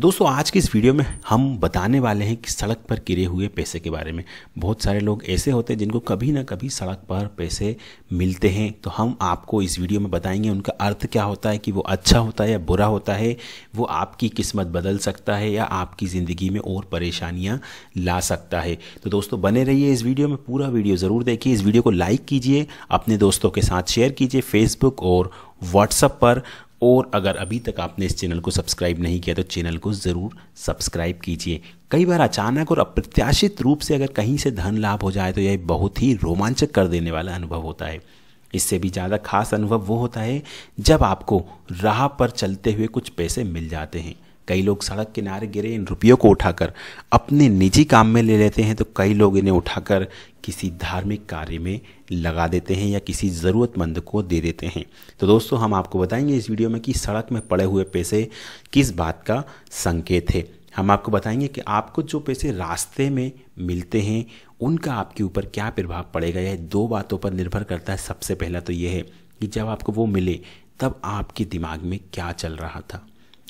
दोस्तों आज की इस वीडियो में हम बताने वाले हैं कि सड़क पर गिरे हुए पैसे के बारे में बहुत सारे लोग ऐसे होते हैं जिनको कभी ना कभी सड़क पर पैसे मिलते हैं तो हम आपको इस वीडियो में बताएंगे उनका अर्थ क्या होता है कि वो अच्छा होता है या बुरा होता है वो आपकी किस्मत बदल सकता है या आपकी ज़िंदगी में और परेशानियाँ ला सकता है तो दोस्तों बने रहिए इस वीडियो में पूरा वीडियो ज़रूर देखिए इस वीडियो को लाइक कीजिए अपने दोस्तों के साथ शेयर कीजिए फेसबुक और व्हाट्सअप पर और अगर अभी तक आपने इस चैनल को सब्सक्राइब नहीं किया तो चैनल को ज़रूर सब्सक्राइब कीजिए कई बार अचानक और अप्रत्याशित रूप से अगर कहीं से धन लाभ हो जाए तो यह बहुत ही रोमांचक कर देने वाला अनुभव होता है इससे भी ज़्यादा खास अनुभव वो होता है जब आपको राह पर चलते हुए कुछ पैसे मिल जाते हैं कई लोग सड़क किनारे गिरे इन रुपयों को उठाकर अपने निजी काम में ले लेते हैं तो कई लोग इन्हें उठाकर किसी धार्मिक कार्य में लगा देते हैं या किसी ज़रूरतमंद को दे देते हैं तो दोस्तों हम आपको बताएंगे इस वीडियो में कि सड़क में पड़े हुए पैसे किस बात का संकेत है हम आपको बताएंगे कि आपको जो पैसे रास्ते में मिलते हैं उनका आपके ऊपर क्या प्रभाव पड़ेगा यह दो बातों पर निर्भर करता है सबसे पहला तो यह है कि जब आपको वो मिले तब आपके दिमाग में क्या चल रहा था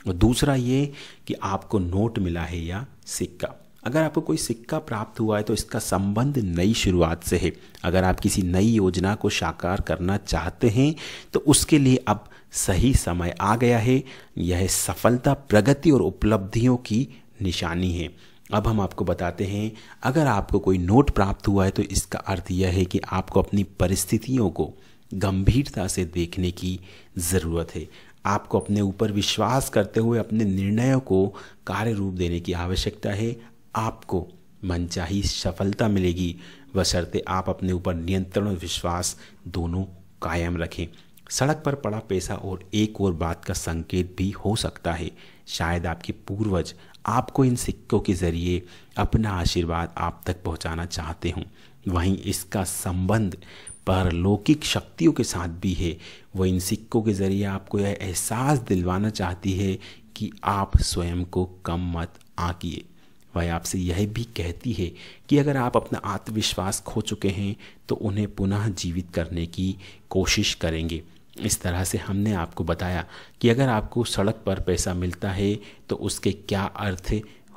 और दूसरा ये कि आपको नोट मिला है या सिक्का अगर आपको कोई सिक्का प्राप्त हुआ है तो इसका संबंध नई शुरुआत से है अगर आप किसी नई योजना को साकार करना चाहते हैं तो उसके लिए अब सही समय आ गया है यह सफलता प्रगति और उपलब्धियों की निशानी है अब हम आपको बताते हैं अगर आपको कोई नोट प्राप्त हुआ है तो इसका अर्थ यह है कि आपको अपनी परिस्थितियों को गंभीरता से देखने की ज़रूरत है आपको अपने ऊपर विश्वास करते हुए अपने निर्णयों को कार्य रूप देने की आवश्यकता है आपको मनचाही सफलता मिलेगी बशर्ते आप अपने ऊपर नियंत्रण और विश्वास दोनों कायम रखें सड़क पर पड़ा पैसा और एक और बात का संकेत भी हो सकता है शायद आपके पूर्वज आपको इन सिक्कों के ज़रिए अपना आशीर्वाद आप तक पहुंचाना चाहते हों वहीं इसका संबंध परलौकिक शक्तियों के साथ भी है वह इन सिक्कों के ज़रिए आपको यह एहसास दिलवाना चाहती है कि आप स्वयं को कम मत आंकिए वह आपसे यह भी कहती है कि अगर आप अपना आत्मविश्वास खो चुके हैं तो उन्हें पुनः जीवित करने की कोशिश करेंगे इस तरह से हमने आपको बताया कि अगर आपको सड़क पर पैसा मिलता है तो उसके क्या अर्थ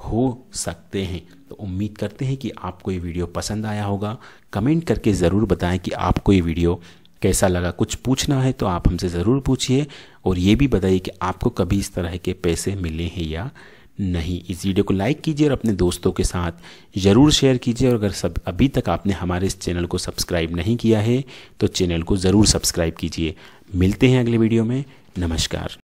हो सकते हैं तो उम्मीद करते हैं कि आपको ये वीडियो पसंद आया होगा कमेंट करके ज़रूर बताएं कि आपको ये वीडियो कैसा लगा कुछ पूछना है तो आप हमसे ज़रूर पूछिए और ये भी बताइए कि आपको कभी इस तरह के पैसे मिले हैं या नहीं इस वीडियो को लाइक कीजिए और अपने दोस्तों के साथ ज़रूर शेयर कीजिए और अगर सब अभी तक आपने हमारे इस चैनल को सब्सक्राइब नहीं किया है तो चैनल को ज़रूर सब्सक्राइब कीजिए मिलते हैं अगले वीडियो में नमस्कार